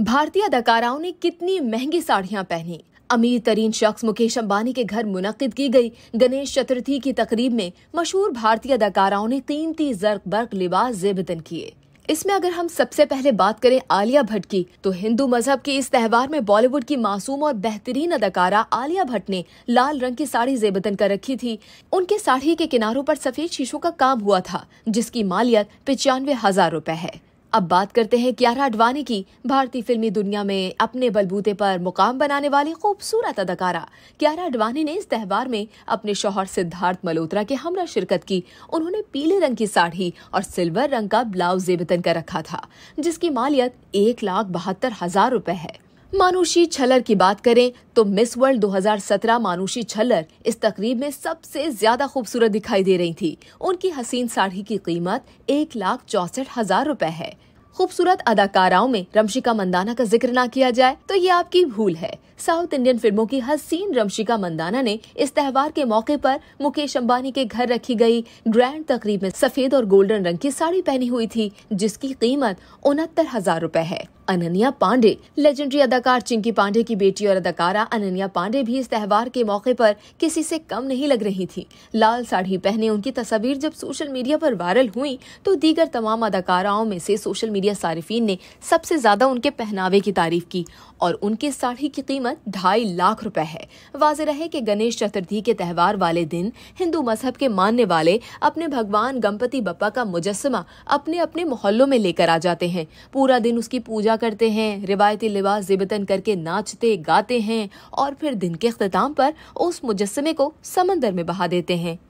भारतीय अदाकाराओं ने कितनी महंगी साड़ियां पहनी अमीर तरीन शख्स मुकेश अंबानी के घर मुनद की गई गणेश चतुर्थी की तकरीब में मशहूर भारतीय अदाकाराओं ने कीमती जर्क बर्क लिबास जेबन किए इसमें अगर हम सबसे पहले बात करें आलिया भट्ट की तो हिंदू मजहब के इस त्यौहार में बॉलीवुड की मासूम और बेहतरीन अदाकारा आलिया भट्ट ने लाल रंग की साड़ी जेबतन कर रखी थी उनके साड़ी के किनारों पर सफेद शीशों का काम हुआ था जिसकी मालियत पचानवे हजार रूपए है अब बात करते हैं कियारा अडवाणी की भारतीय फिल्मी दुनिया में अपने बलबूते पर मुकाम बनाने वाली खूबसूरत अदाकारा कियारा अडवाणी ने इस त्यौहार में अपने शोहर सिद्धार्थ मल्होत्रा के हमरा शिरकत की उन्होंने पीले रंग की साड़ी और सिल्वर रंग का ब्लाउज जेबतन कर रखा था जिसकी मालियत एक लाख बहत्तर हजार रूपए है मानुषी छलर की बात करें तो मिस वर्ल्ड 2017 मानुषी छलर इस तकरीब में सबसे ज्यादा खूबसूरत दिखाई दे रही थी उनकी हसीन साड़ी की कीमत एक लाख चौसठ हजार रुपए है खूबसूरत अदाकाराओं में रमशिका मंदाना का जिक्र ना किया जाए तो ये आपकी भूल है साउथ इंडियन फिल्मों की हसीन रमशिका मंदाना ने इस त्योहार के मौके पर मुकेश अंबानी के घर रखी गई ग्रैंड तकरीब में सफेद और गोल्डन रंग की साड़ी पहनी हुई थी जिसकी कीमत उनहत्तर हजार रूपए है अनन्या पांडे लेजेंडरी अदाकार चिंकी पांडे की बेटी और अदाकारा अनन्या पांडे भी इस त्यौहार के मौके पर किसी से कम नहीं लग रही थी लाल साड़ी पहने उनकी तस्वीर जब सोशल मीडिया पर वायरल हुई तो दीगर तमाम अदाकाराओं में से सोशल मीडिया मीडिया सार्फिन ने सबसे ज़्यादा उनके पहनावे की तारीफ की और उनके साड़ी की कीमत ढाई लाख रुपए है वाज रहे कि गणेश चतुर्थी के त्यौहार वाले दिन हिंदू मजहब के मानने वाले अपने भगवान गणपति बप्पा का मुजस्मा अपने अपने मोहल्लों में लेकर आ जाते हैं पूरा दिन उसकी पूजा करते हैं रिवायती लिबास जिबतन करके नाचते गाते हैं और फिर दिन के अख्ताम पर उस मुजस्मे को समंदर में बहा देते हैं